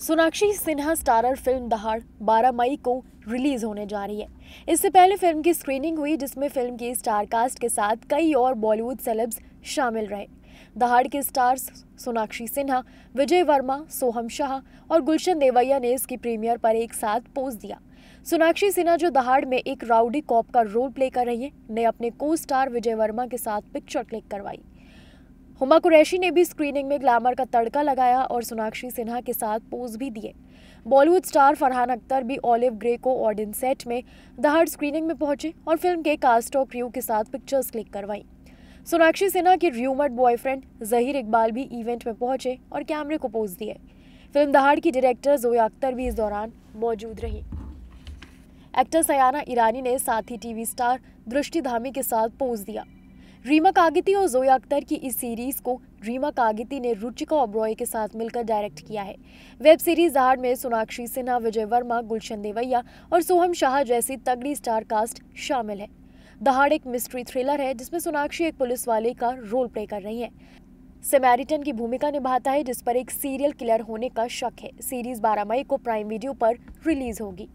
Sonakshi Sinha starrer film दहाड़ 12 मई को release होने जा रही है इससे पहले फिल्म की स्क्रीनिंग हुई जिसमें फिल्म की स्टार कास्ट के साथ कई और बॉलीवुड सेलेब्स शामिल रहे दहाड़ के स्टार्स सोनाक्षी सिन्हा विजय वर्मा सोहम शाह और गुलशन देवैया ने इसकी प्रीमियर पर एक साथ पोज दिया सोनाक्षी सिन्हा जो दहाड़ में एक राउडी कॉप का रोल प्ले कर रही है ने अपने को स्टार विजय वर्मा के साथ पिक्चर क्लिक करवाई हुमा कुरैशी ने भी स्क्रीनिंग में ग्लैमर का तड़का लगाया और सोनाक्षी सिन्हा के साथ पोज भी दिए बॉलीवुड स्टार फरहान अख्तर भी ऑलिव ग्रे को ऑडियन सेट में दहाड़ स्क्रीनिंग में पहुंचे और फिल्म के कास्ट और क्रू के साथ पिक्चर्स क्लिक करवाई सोनाक्षी सिन्हा के र्यूमर्ड बॉयफ्रेंड जहीर इकबाल भी इवेंट में पहुंचे और कैमरे को पोज दिए फिल्म दहाड़ की डायरेक्टर जोया अख्तर भी इस दौरान मौजूद रही एक्टर सयाना ईरानी ने साथी टीवी स्टार दृष्टि धामी के साथ पोज दिया रीमा कागती और जोया अख्तर की इस सीरीज को रीमा कागती ने रुचिका ओब्रॉय के साथ मिलकर डायरेक्ट किया है वेब सीरीज दहाड़ में सोनाक्षी सिन्हा विजय वर्मा गुलशन देवैया और सोहम शाह जैसी तगड़ी स्टार कास्ट शामिल है दहाड़ एक मिस्ट्री थ्रिलर है जिसमें सोनाक्षी एक पुलिस वाले का रोल प्ले कर रही है सेमेरिटन की भूमिका निभाता है जिस पर एक सीरियल किलर होने का शक है सीरीज 12 मई को प्राइम वीडियो पर रिलीज होगी